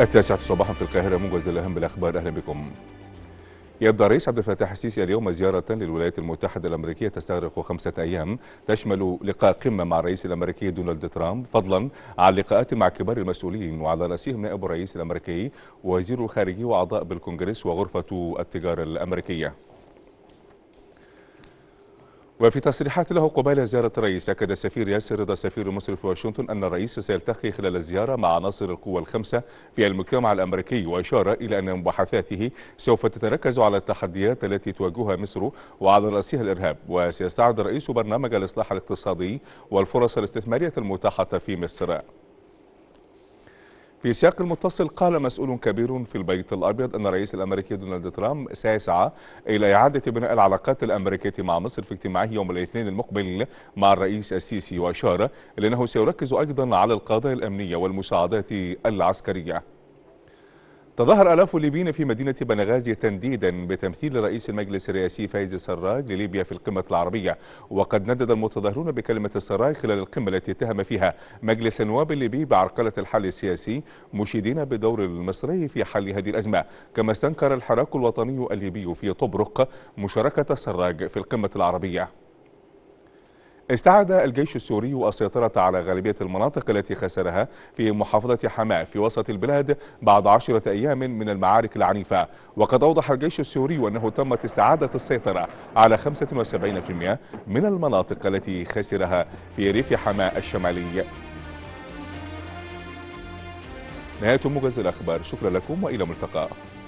التاسعة صباحا في القاهرة موجز الأهم بالأخبار أهلا بكم يبدأ الرئيس عبد الفتاح السيسي اليوم زيارة للولايات المتحدة الأمريكية تستغرق خمسة أيام تشمل لقاء قمة مع الرئيس الأمريكي دونالد ترامب فضلا عن لقاءات مع كبار المسؤولين وعلى رأسهم نائب الرئيس الأمريكي وزير الخارجية وأعضاء بالكونغرس وغرفة التجارة الأمريكية وفي تصريحات له قبيل زيارة الرئيس أكد السفير ياسر رضا سفير مصر في واشنطن أن الرئيس سيلتقي خلال الزيارة مع عناصر القوى الخمسة في المجتمع الأمريكي وإشارة إلى أن مباحثاته سوف تتركز على التحديات التي تواجهها مصر وعلى رأسها الإرهاب وسيستعرض الرئيس برنامج الإصلاح الاقتصادي والفرص الاستثمارية المتاحة في مصر في سياق المتصل قال مسؤول كبير في البيت الأبيض أن الرئيس الأمريكي دونالد ترامب سيسعى إلى إعادة بناء العلاقات الأمريكية مع مصر في اجتماعه يوم الاثنين المقبل مع الرئيس السيسي وأشار إلى أنه سيركز أيضا على القضايا الأمنية والمساعدات العسكرية تظاهر آلاف الليبيين في مدينة بنغازي تنديدا بتمثيل رئيس المجلس الرئاسي فايز السراج لليبيا في القمة العربية وقد ندد المتظاهرون بكلمة السراج خلال القمة التي اتهم فيها مجلس النواب الليبي بعرقلة الحل السياسي مشيدين بدور المصري في حل هذه الأزمة كما استنكر الحراك الوطني الليبي في طبرق مشاركة السراج في القمة العربية استعاد الجيش السوري السيطرة على غالبية المناطق التي خسرها في محافظة حماة في وسط البلاد بعد عشرة أيام من المعارك العنيفة وقد أوضح الجيش السوري أنه تمت استعادة السيطرة على 75% من المناطق التي خسرها في ريف حماة الشمالي نهاية موجز الأخبار شكرا لكم وإلى ملتقى